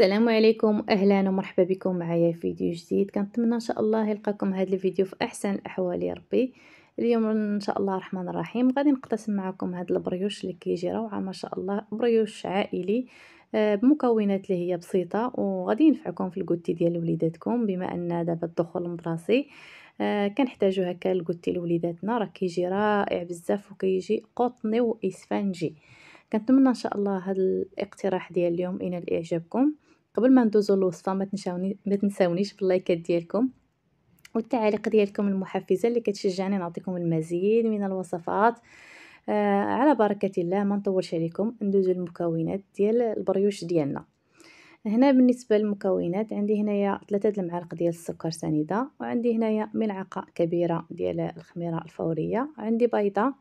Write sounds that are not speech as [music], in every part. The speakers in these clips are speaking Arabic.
السلام عليكم اهلا ومرحبا بكم معايا في فيديو جديد كنتمنى ان شاء الله يلقاكم هذا الفيديو في احسن الاحوال يا ربي اليوم ان شاء الله الرحمن الرحيم غادي نقتسم معكم هذا البريوش اللي كيجي روعه ما شاء الله بريوش عائلي آه، بمكونات اللي هي بسيطه وغادي ينفعكم في الكوتي ديال وليداتكم بما ان دابا الدخول المدرسي آه، كنحتاجو هكا الكوتي لوليداتنا راه كيجي رائع بزاف وكيجي قطني واسفنجي كنتمنى ان شاء الله هذا الاقتراح ديال اليوم ينال اعجابكم قبل ما ندوزو الوصفه ما تنساونيش باللايكات ديالكم والتعاليق ديالكم المحفزه اللي كتشجعني نعطيكم المزيد من الوصفات آه، على بركه الله ما نطولش عليكم ندوزو المكونات ديال البريوش ديالنا هنا بالنسبه للمكونات عندي هنايا ثلاثة المعالق ديال السكر سنيده وعندي هنايا ملعقه كبيره ديال الخميره الفوريه عندي بيضه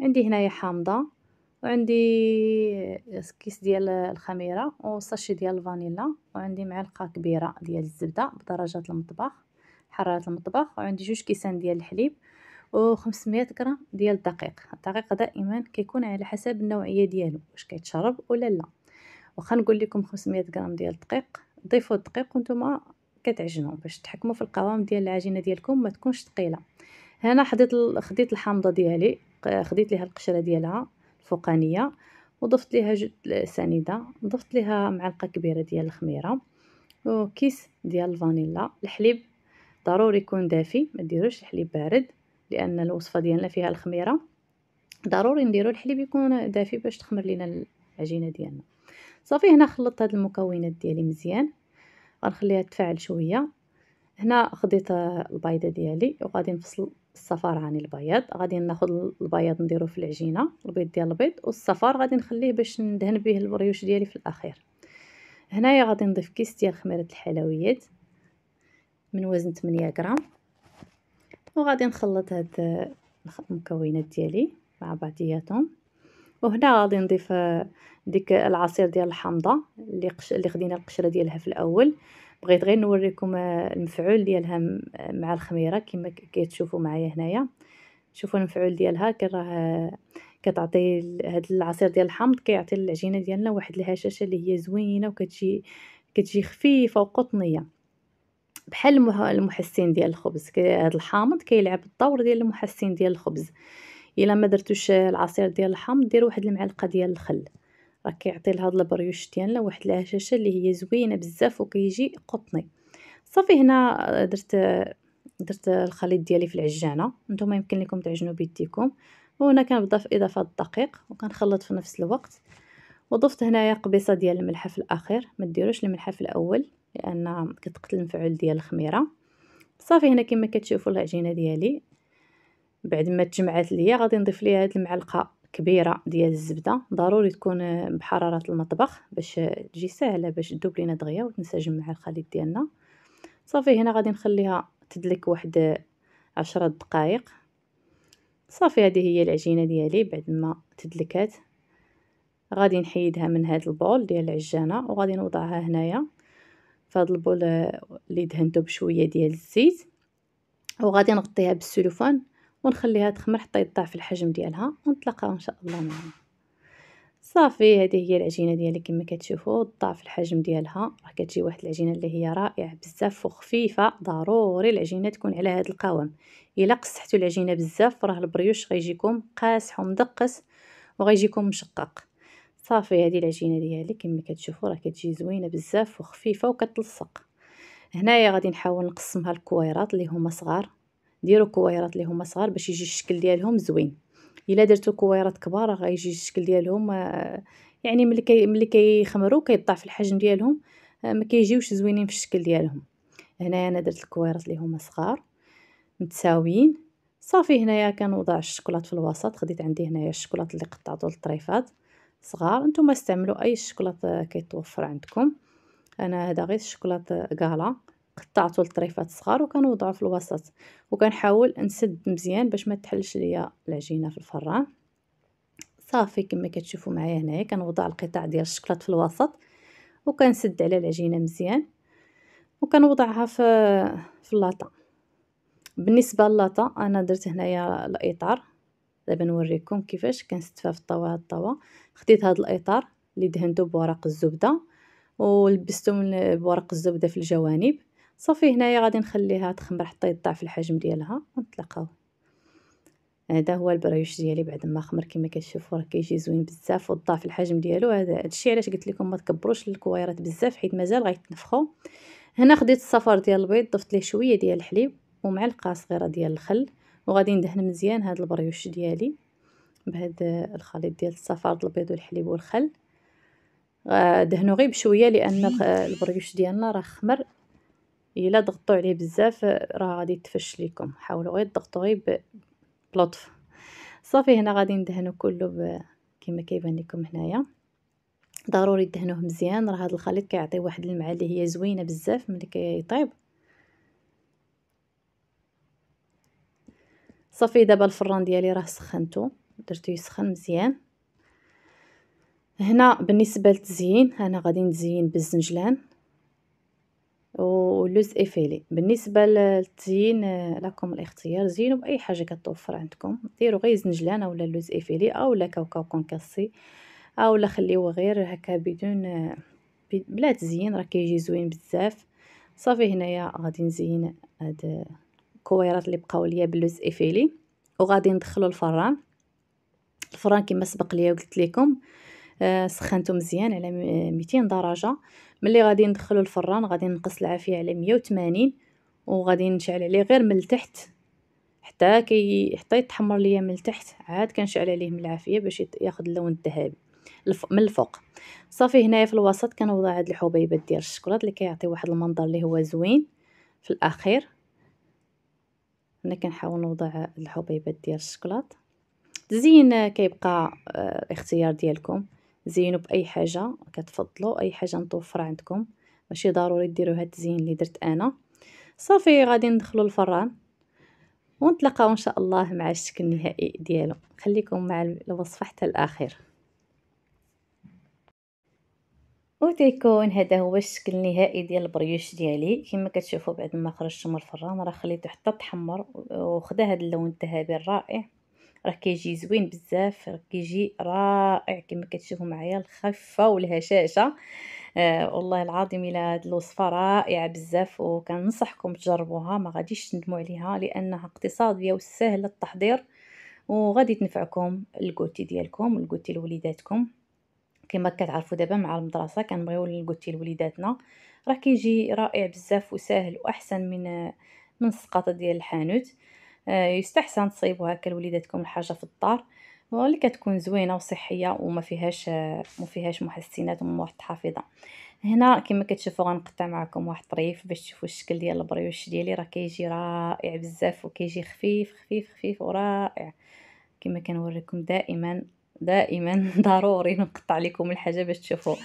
عندي هنايا حامضه وعندي كيس ديال الخميره وساشي ديال الفانيلا وعندي معلقه كبيره ديال الزبده بدرجه المطبخ حراره المطبخ وعندي جوج كيسان ديال الحليب و500 غرام ديال الدقيق الدقيق دائما كيكون على حسب النوعيه ديالو واش كيتشرب ولا لا واخا نقول لكم 500 غرام ديال الدقيق ضيفوا الدقيق وانتم كتعجنوا باش تحكموا في القوام ديال العجينه ديالكم ما تكونش ثقيله هنا حطيت خديت الحامضه ديالي خديت ليها القشره ديالها الفوقانيه وضفت ليها جد سنيده ضفت ليها معلقه كبيره ديال الخميره وكيس ديال الفانيلا الحليب ضروري يكون دافي ما ديروش الحليب بارد لان الوصفه ديالنا فيها الخميره ضروري نديرو الحليب يكون دافي باش تخمر لينا العجينه ديالنا صافي هنا خلطت هاد المكونات ديالي مزيان غنخليها تفاعل شويه هنا خديت البيضه ديالي وغادي نفصل الصفار عن البياض غادي ناخذ البياض نديرو في العجينه البيض ديال البيض والصفار غادي نخليه باش ندهن به البريوش ديالي في الاخير هنايا غادي نضيف كيس ديال خميره الحلويات من وزن 8 غرام وغادي نخلط هاد المكونات ديالي مع بعضياتهم وهنا غادي نضيف ديك العصير ديال الحامضه اللي قش... اللي خدينا القشره ديالها في الاول بغيت غير نوريكم آه، المفعول ديالها آه، مع الخميره كما كتشوفوا معايا هنايا شوفوا المفعول ديالها كراه كتعطي هذا العصير ديال الحامض كيعطي للعجينه ديالنا واحد الهشاشه اللي هي زوينه وكتجي كتجي خفيفه وقطنيه بحال المحسن ديال الخبز هذا الحامض كيلعب الدور ديال المحسن ديال الخبز الا ما درتوش آه، العصير ديال الحامض ديروا واحد المعلقه ديال الخل راه كيعطي لهاد البريوش ديالنا واحد الهشاشه اللي هي زوينه بزاف وكيجي قطني صافي هنا آه، درت آه، درت الخليط ديالي في العجانه نتوما يمكن لكم تعجنوا بيديكم وهنا في اضافه الدقيق وكنخلط في نفس الوقت وضفت هنايا قبيصه ديال الملح في الاخير ما ديروش الملح في الاول لان كتقتل المفعول ديال الخميره صافي هنا كما كتشوفوا العجينه ديالي بعد ما تجمعات ليا غادي نضيف ليها هاد المعلقه كبيره ديال الزبده ضروري تكون بحراره المطبخ باش تجي ساهله باش تذوب لينا دغيا وتنسجم مع الخليط ديالنا صافي هنا غادي نخليها تدلك واحد عشرة دقائق صافي هذه هي العجينه ديالي بعد ما تدلكات غادي نحيدها من هذا البول ديال العجانه وغادي نوضعها هنايا في هذا البول اللي دهنته بشويه ديال الزيت وغادي نغطيها بالسلوفان ونخليها تخمر حتى يضاعف الحجم ديالها ونتلاقاو ان شاء الله معنا صافي هذه هي العجينه ديالي كما كتشوفوا ضعف الحجم ديالها راه كتجي واحد العجينه اللي هي رائعه بزاف وخفيفه ضروري العجينه تكون على هذا القوام الا قصحتوا العجينه بزاف راه البريوش غيجيكم قاسح ومدقس وغيجيكم مشقق صافي هذه العجينه ديالي كما كتشوفوا راه كتجي زوينه بزاف وخفيفه وكتلصق هنايا غادي نحاول نقسمها لكويرات اللي هما صغار ديروا كويرات اللي هما صغار باش يجي الشكل ديالهم زوين الا درتو كويرات كبار راه غيجي الشكل ديالهم آه، يعني ملي كي ملي كيخمروا كيضعف الحجم ديالهم آه، ما كيجيوش زوينين في الشكل ديالهم هنايا انا درت الكويرات اللي هما صغار متساويين صافي هنايا كنوضع الشكلاط في الوسط خديت عندي هنايا الشكلاط اللي قطعته للطريفات صغار نتوما استعملوا اي شكلاط آه، كيتوفر عندكم انا هذا غير الشكلاط كالا قطعته لطريفات صغار وكنوضعه في الوسط وكنحاول نسد مزيان باش ما تحلش ليا العجينه في الفران صافي كما كتشوفوا معايا هنايا كنوضع القطع ديال الشكلاط في الوسط وكنسد على العجينه مزيان وكنوضعها في في اللاطه بالنسبه للاطه انا درت هنايا الاطار دابا نوريكم كيفاش كنستفها في الطاوه هاد الطاوه خديت هاد الاطار اللي دهنته بورق الزبده ولبستو من بورق الزبده في الجوانب صافي هنايا غادي نخليها تخمر حتى يضاعف الحجم ديالها ونطلقها هذا هو البريوش ديالي بعد ما خمر كما كتشوفوا راه كيجي زوين بزاف وضاعف الحجم ديالو هذا هادشي علاش قلت لكم ما تكبروش الكويرات بزاف حيت مازال غيتنفخوا هنا خديت الصفار ديال البيض ضفت ليه شويه ديال الحليب ومعلقه صغيره ديال الخل وغادي ندهن مزيان هاد البريوش ديالي بهذا الخليط ديال الصفار البيض والحليب والخل دهنو غير بشويه لان البريوش ديالنا راه خمر الا ضغطوا عليه بزاف راه غادي تفش لكم حاولوا غير تضغطوا غير بلطف صافي هنا غادي ندهنو كله ب... كما كيبان لكم هنايا ضروري دهنوه مزيان راه هذا الخليط كيعطي واحد المعه اللي هي زوينه بزاف ملي كيطيب صافي دابا الفران ديالي راه سخنتو درتو يسخن مزيان هنا بالنسبه للتزيين انا غادي نزين بالزنجلان او لوز افيلي بالنسبه للتزيين آه، لكم الاختيار زينوا باي حاجه كتوفر عندكم ديروا غير زنجلانه اولا لوز افيلي اولا كاوكاو كونكاسي اولا خليوه غير هكا بدون آه، بلا تزيين راه كيجي زوين بزاف صافي هنايا غادي نزين هاد الكويرات اللي بقاو ليا باللوز افيلي وغادي ندخلو الفران الفران كما سبق ليا قلت لكم آه، سخنته مزيان على 200 آه، درجه ملي غادي ندخلو الفران غادي نقص العافيه على 180 وغادي نشعل عليه غير من التحت حتى كي حتى يتحمر ليا من التحت عاد كنشعل عليه من العافيه باش ياخذ اللون الذهبي من الفوق صافي هنايا في الوسط كنوضع هاد الحبيبات ديال الشكلاط اللي كيعطي واحد المنظر اللي هو زوين في الاخير انا كنحاول نوضع الحبيبات ديال الشكلاط الزين كيبقى آه، اختيار ديالكم زينوا باي حاجه كتفضلوا اي حاجه متوفره عندكم ماشي ضروري ديروا هاد التزيين اللي درت انا صافي غادي ندخلوا الفران ونتلاقاو ان شاء الله مع الشكل النهائي ديالو خليكم مع الوصفه حتى الاخير وتيكون هذا هو الشكل النهائي ديال البريوش ديالي كما كتشوفوا بعد ما خرجت من الفران راه خليته حتى تحمر وخدا هذا اللون الذهبي الرائع راه كيجي زوين بزاف راه كيجي رائع كما كتشوفوا معايا الخفه والهشاشه آه والله العظيم الى هاد الوصفه رائعه بزاف وكننصحكم تجربوها ما غاديش تندموا عليها لانها اقتصاديه وسهله التحضير وغادي تنفعكم الكوتي ديالكم الكوتي لوليداتكم كما كتعرفوا دابا مع المدرسه كنبغيو الكوتي لوليداتنا راه كيجي رائع بزاف وسهل واحسن من آه، من السقاطه ديال الحانوت آه، يستحسن تصيبوا هكا لوليداتكم الحاجه في الدار اللي كتكون زوينه وصحيه وما فيهاش آه، ما فيهاش محسنات ومواد حافظه هنا كما كتشوفوا غنقطع معكم واحد الطريف باش تشوفوا الشكل ديال البريوش ديالي راه كيجي رائع بزاف وكيجي خفيف خفيف خفيف ورائع كما كنوريكم دائما دائما [laughs] ضروري نقطع لكم الحاجه باش تشوفوا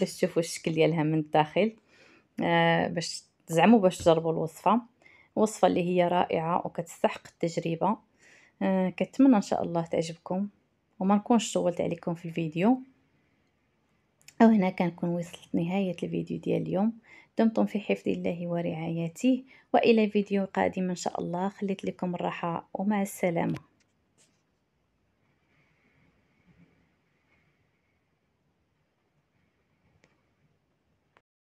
باش تشوفوا الشكل ديالها من الداخل آه باش زعموا باش تجربوا الوصفه وصفة اللي هي رائعة وكتستحق التجربة آه كتمنى ان شاء الله تعجبكم وما نكونش طولت عليكم في الفيديو وهنا كنكون وصلت نهاية الفيديو ديال اليوم دمتم في حفظ الله ورعايته وإلى فيديو قادم إن شاء الله خليت لكم الراحة ومع السلامة